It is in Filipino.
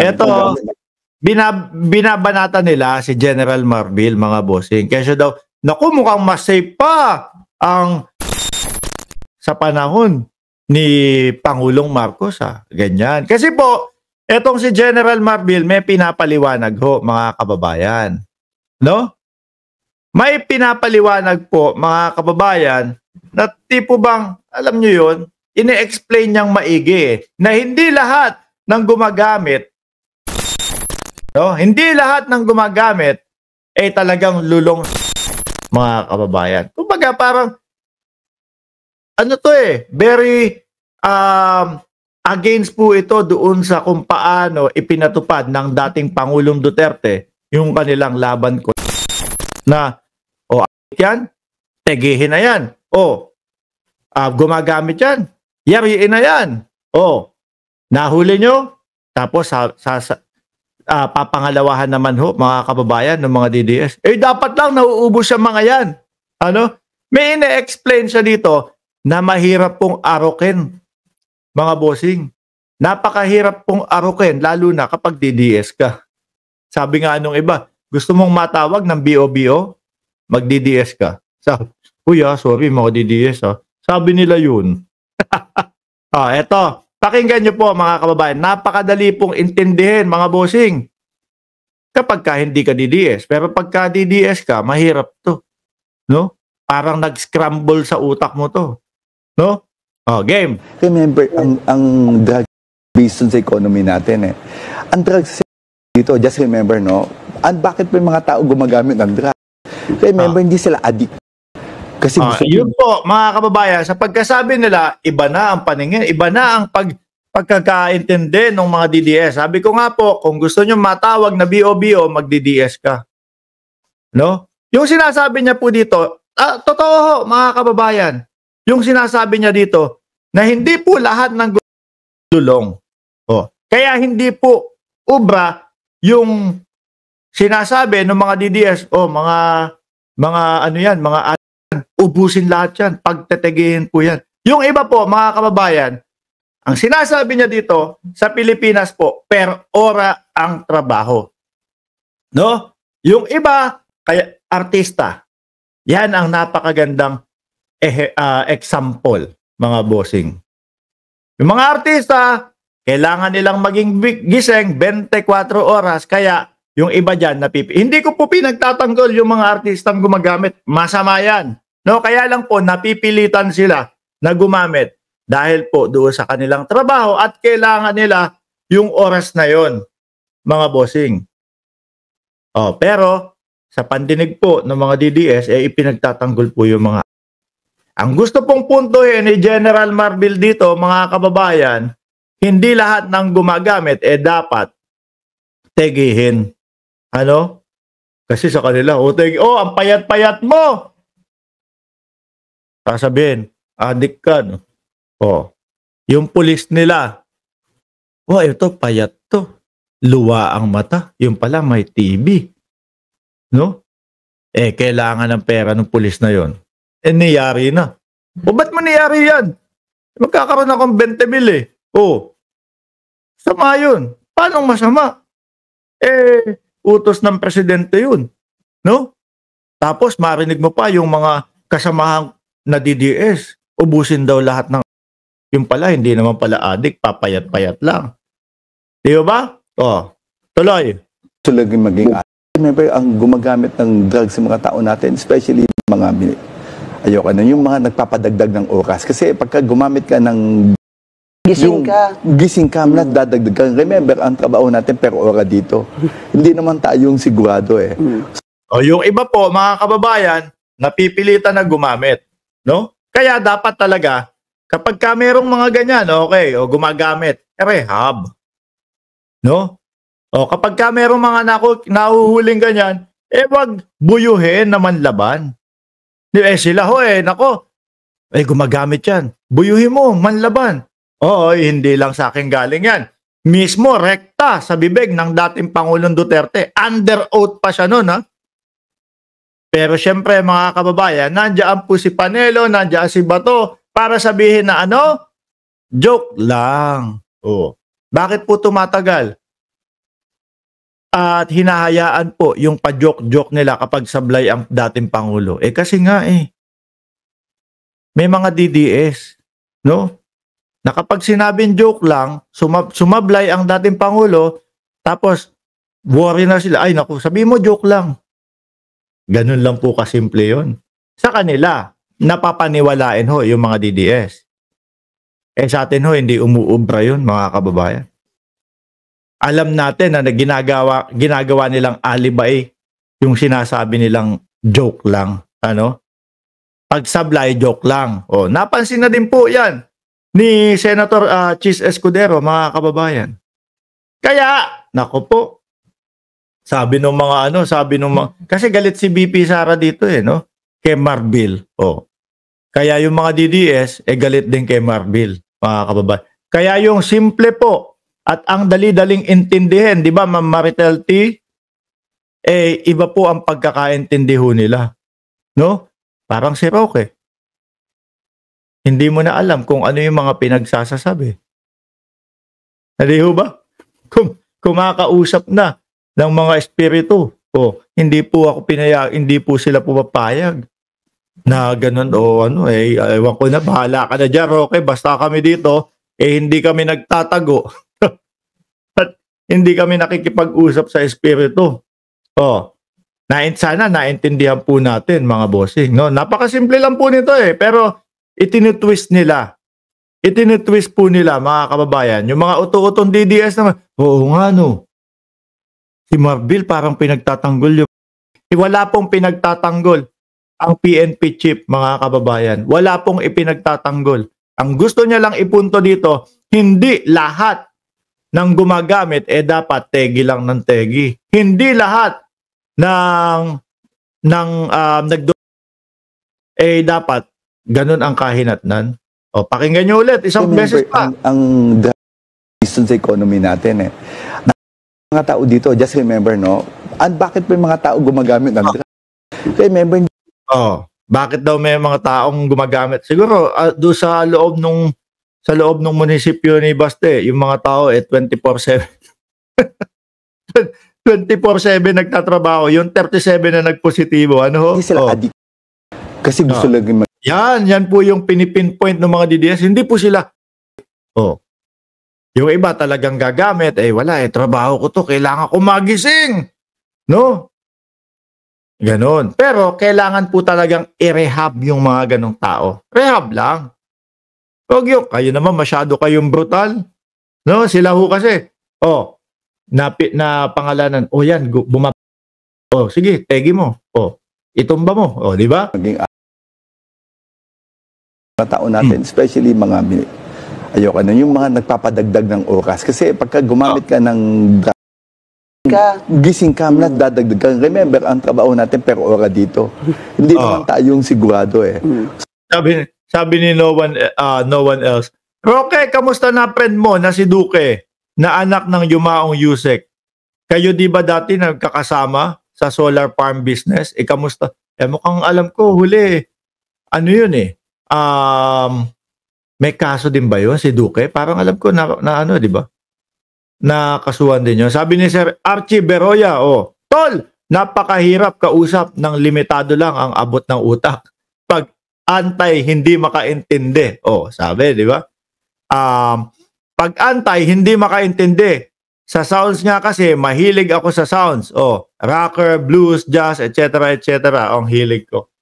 Ito, binab binabanata nila si General Marbil, mga bossing. Kasi daw, naku, mukhang mas safe pa ang sa panahon ni Pangulong Marcos. Ha? Ah. Ganyan. Kasi po, etong si General Marbil may pinapaliwanag ho, mga kababayan. No? May pinapaliwanag po, mga kababayan, na tipo bang, alam nyo yun, ine-explain niyang maigi na hindi lahat ng gumagamit No? Hindi lahat ng gumagamit ay eh, talagang lulong mga kababayan. Kumbaga parang ano to eh, very um, against po ito doon sa kung paano ipinatupad ng dating Pangulong Duterte yung kanilang laban ko na o oh, yan, tegihin na yan. O oh, uh, gumagamit yan, yariin na yan. O oh, nahuli nyo, tapos sa, sa, uh, papangalawahan naman ho, mga kababayan ng mga DDS. Eh, dapat lang nauubos sa mga yan. Ano? May ine-explain siya dito na mahirap pong arokin, mga bossing. Napakahirap pong arokin, lalo na kapag DDS ka. Sabi nga anong iba, gusto mong matawag ng BOBO, mag-DDS ka. So, kuya, sorry mga DDS. Ha. Ah. Sabi nila yun. ah, eto, Pakinggan nyo po mga kababayan, napakadali pong intindihin mga bossing kapag ka hindi ka DDS. Pero pagka DDS ka, mahirap to. No? Parang nag-scramble sa utak mo to. No? Oh, game. Remember, ang, ang drug based economy natin eh. Ang drugs dito, just remember, no? And bakit may mga tao gumagamit ng drugs? Remember, ah. hindi sila addict kasi uh, yun po, mga kababayan, sa pagkasabi nila, iba na ang paningin, iba na ang pag pagkakaintindi ng mga DDS. Sabi ko nga po, kung gusto nyo matawag na BOBO, mag-DDS ka. No? Yung sinasabi niya po dito, ah, totoo ho, mga kababayan, yung sinasabi niya dito, na hindi po lahat ng lulong. Oh. Kaya hindi po ubra yung sinasabi ng mga DDS o oh, mga mga ano yan, mga Ubusin lahat yan. Pagtategihin po yan. Yung iba po, mga kababayan, ang sinasabi niya dito, sa Pilipinas po, per ora ang trabaho. No? Yung iba, kaya artista. Yan ang napakagandang eh, uh, example, mga bossing. Yung mga artista, kailangan nilang maging gising 24 oras, kaya yung iba dyan, napipi. Hindi ko po pinagtatanggol yung mga artistang gumagamit. Masama yan. No, kaya lang po napipilitan sila na gumamit dahil po doon sa kanilang trabaho at kailangan nila yung oras na yon, mga bossing. Oh, pero sa pandinig po ng mga DDS eh ipinagtatanggol po yung mga ang gusto pong puntuhin ni General Marbil dito, mga kababayan, hindi lahat ng gumagamit eh dapat tegihin. Ano? Kasi sa kanila, oh, tegi, oh ang payat-payat mo! sasabihin, adik ka, no? Oh, yung pulis nila, oh, ito, payat to. Luwa ang mata. Yung pala, may TV. No? Eh, kailangan ng pera ng pulis na yon. Eh, niyari na. O, oh, ba't mo niyari yan? Magkakaroon akong 20 mil eh. Oh, sama yun. Paano masama? Eh, utos ng presidente yun. No? Tapos marinig mo pa yung mga kasamahan na DDS, ubusin daw lahat ng yung pala, hindi naman pala adik, papayat-payat lang. Di ba? Oh, tuloy. Tulagin maging adik. Remember, ang gumagamit ng drugs sa mga tao natin, especially mga ayoko na, yung mga nagpapadagdag ng oras. Kasi pagka gumamit ka ng Gising ka. gising ka, mm. dadagdag ka. Remember, ang trabaho natin pero ora dito. Hindi naman tayo yung sigurado eh. Mm. So, oh, yung iba po, mga kababayan, napipilitan na gumamit. No? Kaya dapat talaga, kapag ka merong mga ganyan, okay, o gumagamit, hub. No? O kapag ka merong mga naku, nahuhuling ganyan, eh wag buyuhin naman laban. Eh sila ho eh, nako, eh gumagamit yan. Buyuhin mo, manlaban. Oo, hindi lang sa akin galing yan. Mismo, rekta sa bibig ng dating Pangulong Duterte. Under oath pa siya noon, ha? Pero syempre mga kababayan, nandiyan po si Panelo, nandiyan si Bato para sabihin na ano? Joke lang. Oo. Bakit po tumatagal? At hinahayaan po yung pa-joke-joke nila kapag sablay ang dating Pangulo. Eh kasi nga eh, may mga DDS, no? Na kapag sinabing joke lang, sumab- sumablay ang dating Pangulo, tapos worry na sila, ay naku, sabi mo joke lang. Ganun lang po kasimple yon. Sa kanila, napapaniwalain ho yung mga DDS. Eh sa atin ho, hindi umuubra yon mga kababayan. Alam natin na ginagawa, ginagawa nilang alibay yung sinasabi nilang joke lang. Ano? Pagsablay, eh, joke lang. O, napansin na din po yan ni Senator uh, Chis Escudero, mga kababayan. Kaya, nako po, sabi ng mga ano, sabi ng mga... Kasi galit si BP Sara dito eh, no? Kay Marbil. Oh. Kaya yung mga DDS, eh galit din kay Marbil, mga kababayan. Kaya yung simple po at ang dali-daling intindihin, di ba, Ma'am Maritel T? Eh, iba po ang pagkakaintindi nila. No? Parang si Roque. Hindi mo na alam kung ano yung mga pinagsasasabi. Hindi ho ba? Kum kumakausap na ng mga espiritu. O, hindi po ako pinaya, hindi po sila pumapayag na ganun o ano eh, ewan ko na, bahala ka na dyan, Roque, basta kami dito, eh hindi kami nagtatago. At hindi kami nakikipag-usap sa espiritu. O, Nain sana naintindihan po natin mga bossing, no? Napakasimple lang po nito eh, pero itinitwist nila. Itinitwist po nila mga kababayan. Yung mga uto utong DDS naman, oo nga no. Si Marbil parang pinagtatanggol yung... Eh, wala pong pinagtatanggol ang PNP chip, mga kababayan. Wala pong ipinagtatanggol. Ang gusto niya lang ipunto dito, hindi lahat ng gumagamit eh dapat tegi lang ng tegi. Hindi lahat ng ng um, nagdo eh dapat ganun ang kahinatnan. O pakinggan niyo ulit isang beses pa. Ang, ang the economy natin eh mga tao dito, just remember, no? And bakit pa yung mga tao gumagamit ng drugs? Remember? Oh, bakit daw may mga taong gumagamit? Siguro, uh, ah, do sa loob nung sa loob ng munisipyo ni Baste, yung mga tao eh 24/7. 24/7 nagtatrabaho, yung 37 na nagpositibo, ano ho? Hindi oh. adik. Kasi gusto oh. lang mag- Yan, yan po yung pinipinpoint ng mga DDS. Hindi po sila. Oh. Yung iba talagang gagamit, eh wala, eh trabaho ko to, kailangan ko magising. No? Ganon. Pero kailangan po talagang i-rehab yung mga ganong tao. Rehab lang. Huwag yung, kayo naman masyado kayong brutal. No? Sila ho kasi. Oh, napit na pangalanan. Oh yan, bumap. Oh, sige, tegi mo. Oh, itumba mo. Oh, di ba? Maging taon natin, hmm. especially mga Ayoko na. Yung mga nagpapadagdag ng oras. Kasi pagka gumamit ka ng ka. Gising ka, mm. dadagdag ka. Remember, ang trabaho natin per ora dito. Hindi oh. naman tayong sigurado eh. Mm. Sabi, sabi ni no one, uh, no one else, Roque, kamusta na friend mo na si Duke na anak ng Yumaong Yusek? Kayo di ba dati nagkakasama sa solar farm business? E kamusta? Eh mukhang alam ko, huli, ano yun eh, um, may kaso din ba yun si Duque? Parang alam ko na, na ano, di ba? Na kasuhan din yun. Sabi ni Sir Archie Beroya, oh, Tol, napakahirap kausap ng limitado lang ang abot ng utak. Pag antay, hindi makaintindi. Oh, sabi, di ba? Um, pag antay, hindi makaintindi. Sa sounds nga kasi, mahilig ako sa sounds. Oh, rocker, blues, jazz, etc. etc. ang hilig ko.